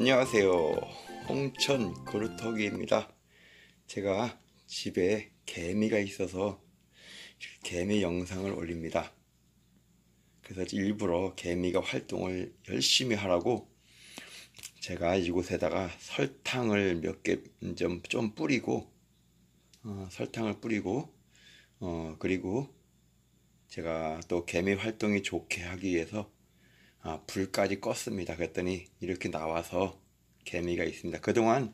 안녕하세요. 홍천 그루터기입니다. 제가 집에 개미가 있어서 개미 영상을 올립니다. 그래서 일부러 개미가 활동을 열심히 하라고 제가 이곳에다가 설탕을 몇 개좀좀 뿌리고 어, 설탕을 뿌리고 어, 그리고 제가 또 개미 활동이 좋게 하기 위해서 아, 불까지 껐습니다. 그랬더니 이렇게 나와서 개미가 있습니다. 그동안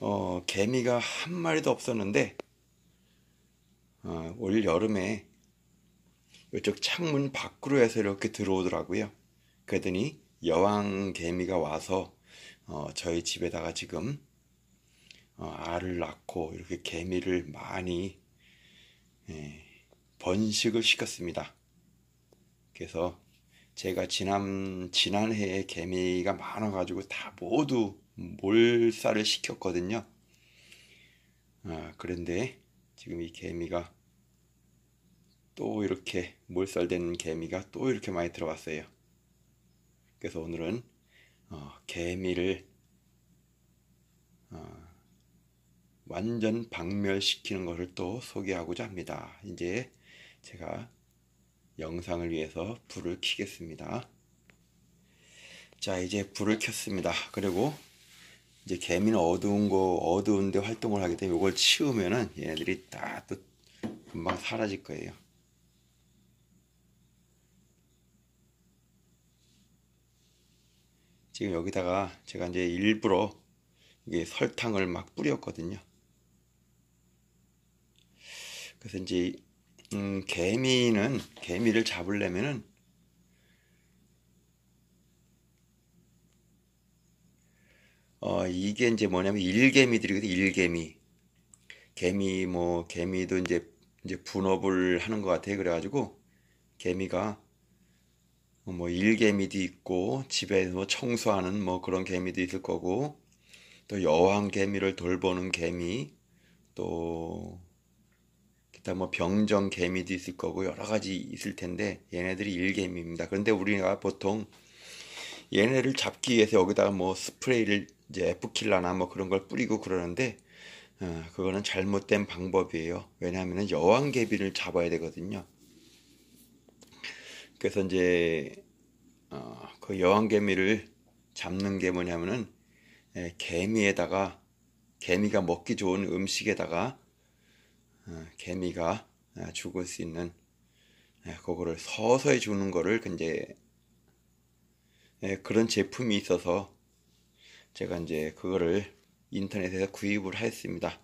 어, 개미가 한 마리도 없었는데 어, 올 여름에 이쪽 창문 밖으로 해서 이렇게 들어오더라고요. 그랬더니 여왕 개미가 와서 어, 저희 집에다가 지금 어, 알을 낳고 이렇게 개미를 많이 예, 번식을 시켰습니다. 그래서 제가 지난 지난해에 개미가 많아 가지고 다 모두 몰살을 시켰거든요. 아, 그런데 지금 이 개미가 또 이렇게 몰살된 개미가 또 이렇게 많이 들어왔어요. 그래서 오늘은 어, 개미를 어, 완전 박멸시키는 것을 또 소개하고자 합니다. 이제 제가 영상을 위해서 불을 켜겠습니다. 자, 이제 불을 켰습니다. 그리고 이제 개미는 어두운 거, 어두운데 활동을 하기 때문에 이걸 치우면은 얘네들이 다 또 금방 사라질 거예요. 지금 여기다가 제가 이제 일부러 이게 설탕을 막 뿌렸거든요. 그래서 이제 음, 개미는 개미를 잡으려면은 어 이게 이제 뭐냐면 일개미들이거든 일개미 개미 뭐 개미도 이제 이제 분업을 하는 것 같아요 그래가지고 개미가 뭐 일개미도 있고 집에서 청소하는 뭐 그런 개미도 있을 거고 또 여왕 개미를 돌보는 개미 또 그다음 뭐 병정 개미도 있을 거고 여러 가지 있을 텐데 얘네들이 일개미입니다. 그런데 우리가 보통 얘네를 잡기 위해서 여기다가 뭐 스프레이를 이제 에프킬라나 뭐 그런 걸 뿌리고 그러는데 어, 그거는 잘못된 방법이에요. 왜냐하면 여왕개비를 잡아야 되거든요. 그래서 이제 어, 그 여왕개미를 잡는 게 뭐냐면은 에, 예, 개미에다가 개미가 먹기 좋은 음식에다가 어, 개미가 어, 죽을 수 있는 어, 그거를 서서히 주는 거를 이제 예, 그런 제품이 있어서 제가 이제 그거를 인터넷에서 구입을 했습니다.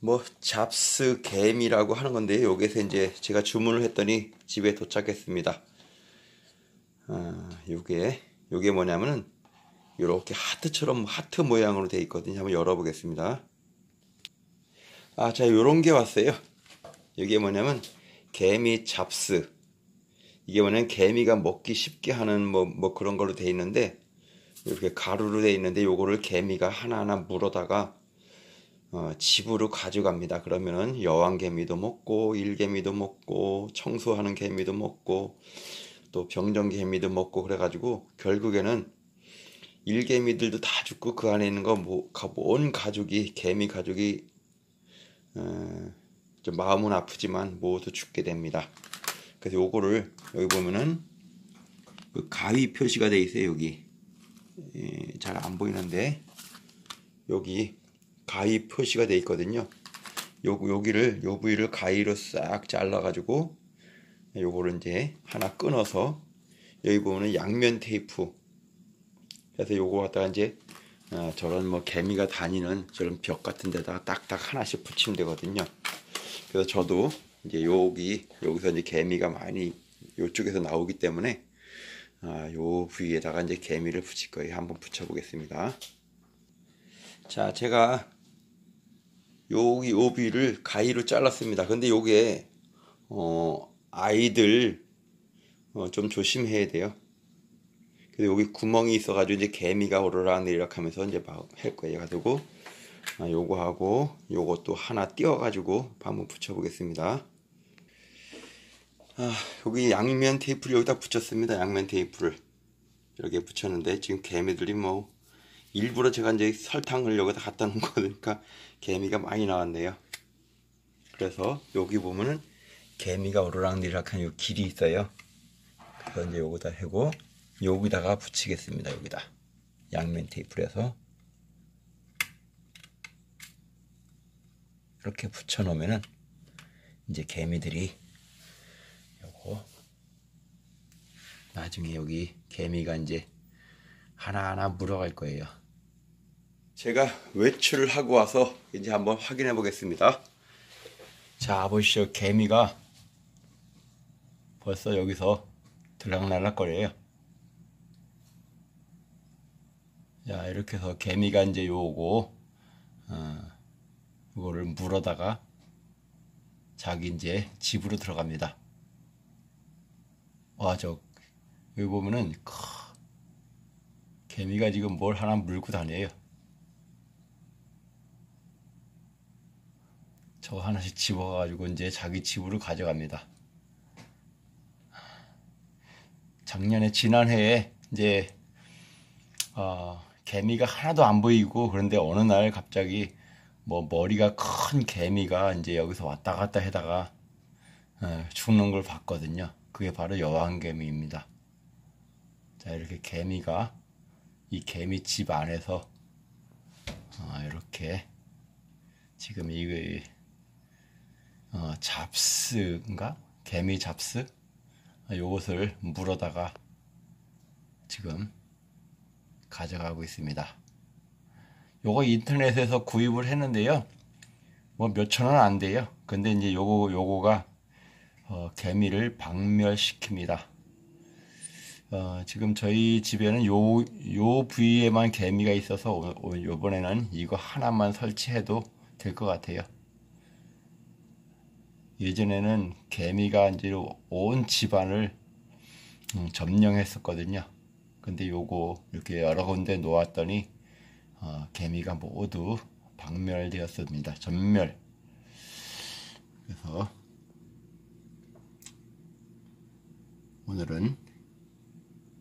뭐 잡스 개미라고 하는 건데 여기서 이제 제가 주문을 했더니 집에 도착했습니다. 이 요게 요게 뭐냐면은 이렇게 하트처럼 하트 모양으로 되어 있거든요. 한번 열어보겠습니다. 아, 자, 요런 게 왔어요. 이게 뭐냐면, 개미 잡스. 이게 뭐냐면, 개미가 먹기 쉽게 하는 뭐, 뭐 그런 걸로 돼 있는데, 이렇게 가루로 돼 있는데, 요거를 개미가 하나하나 물어다가, 어, 집으로 가져갑니다. 그러면은 여왕개미도 먹고, 일개미도 먹고, 청소하는 개미도 먹고, 또 병정개미도 먹고, 그래가지고, 결국에는 일개미들도 다 죽고 그 안에 있는 거온 뭐, 가족이 개미 가족이 좀 마음은 아프지만 모두 죽게 됩니다. 그래서 요거를 여기 보면은 그 가위 표시가 돼 있어요 여기 예, 잘안 보이는데 여기 가위 표시가 돼 있거든요. 요 여기를 요 부위를 가위로 싹 잘라 가지고 요거를 이제 하나 끊어서 여기 보면은 양면 테이프 그래서 요거 갖다가 이제 아, 저런 뭐 개미가 다니는 저런 벽 같은 데다가 딱딱 하나씩 붙이면 되거든요. 그래서 저도 이제 여기 여기서 이제 개미가 많이 이쪽에서 나오기 때문에 아, 요 부위에다가 이제 개미를 붙일 거예요. 한번 붙여보겠습니다. 자, 제가 여기 요부를 가위로 잘랐습니다. 근데 요게 어, 아이들 어, 좀 조심해야 돼요. 근데 여기 구멍이 있어가지고 이제 개미가 오르락 내리락 하면서 이제 막할 거예요. 가지고 아, 요거 하고 요것도 하나 띄워가지고 한번 붙여보겠습니다. 아, 여기 양면 테이프를 여기다 붙였습니다. 양면 테이프를 이렇게 붙였는데 지금 개미들이 뭐 일부러 제가 이제 설탕을 여기다 갖다 놓은 거니까 개미가 많이 나왔네요. 그래서 여기 보면은 개미가 오르락내리락한 요 길이 있어요. 그래서 이제 요거다 해고 여기다가 붙이겠습니다. 여기다 양면 테이프를 해서 이렇게 붙여 놓으면은 이제 개미들이 요거 나중에 여기 개미가 이제 하나하나 물어갈 거예요. 제가 외출을 하고 와서 이제 한번 확인해 보겠습니다. 자, 보시죠. 개미가 벌써 여기서 들락날락거려요. 자 이렇게 해서 개미가 이제 요거 어, 이거를 물어다가 자기 이제 집으로 들어갑니다. 와저 여기 보면은 크, 개미가 지금 뭘 하나 물고 다녀요. 저 하나씩 집어가지고 이제 자기 집으로 가져갑니다. 작년에 지난해에 이제 어, 개미가 하나도 안 보이고 그런데 어느 날 갑자기 뭐 머리가 큰 개미가 이제 여기서 왔다 갔다 해다가 어, 죽는 걸 봤거든요. 그게 바로 여왕개미입니다. 자, 이렇게 개미가 이 개미 집 안에서 어, 이렇게 지금 이게 어, 잡스인가 개미 잡스 요것을 물어다가 지금 가져가고 있습니다. 요거 인터넷에서 구입을 했는데요. 뭐 몇 천 원 안 돼요. 근데 이제 요거 요거가 어, 개미를 박멸시킵니다. 어, 지금 저희 집에는 요, 요 부위에만 개미가 있어서 오, 요번에는 이거 하나만 설치해도 될 것 같아요. 예전에는 개미가 이제 온 집안을 음, 점령했었거든요. 근데 요거 이렇게 여러 군데 놓았더니 어, 개미가 모두 박멸되었습니다. 전멸. 그래서 오늘은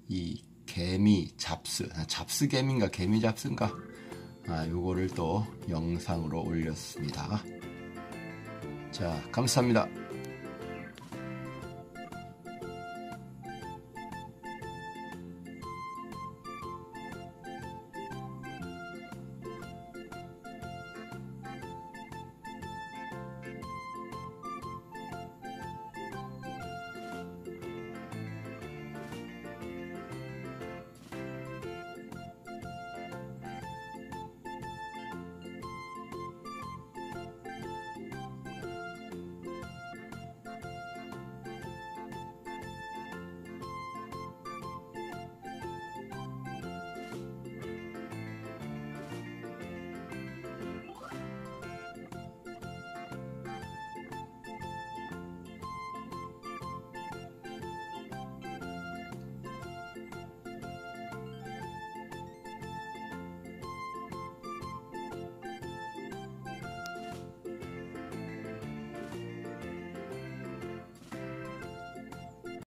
이 개미 잡스, 아, 잡스 개미인가 개미 잡스인가? 아, 요거를 또 영상으로 올렸습니다. 자, 감사합니다.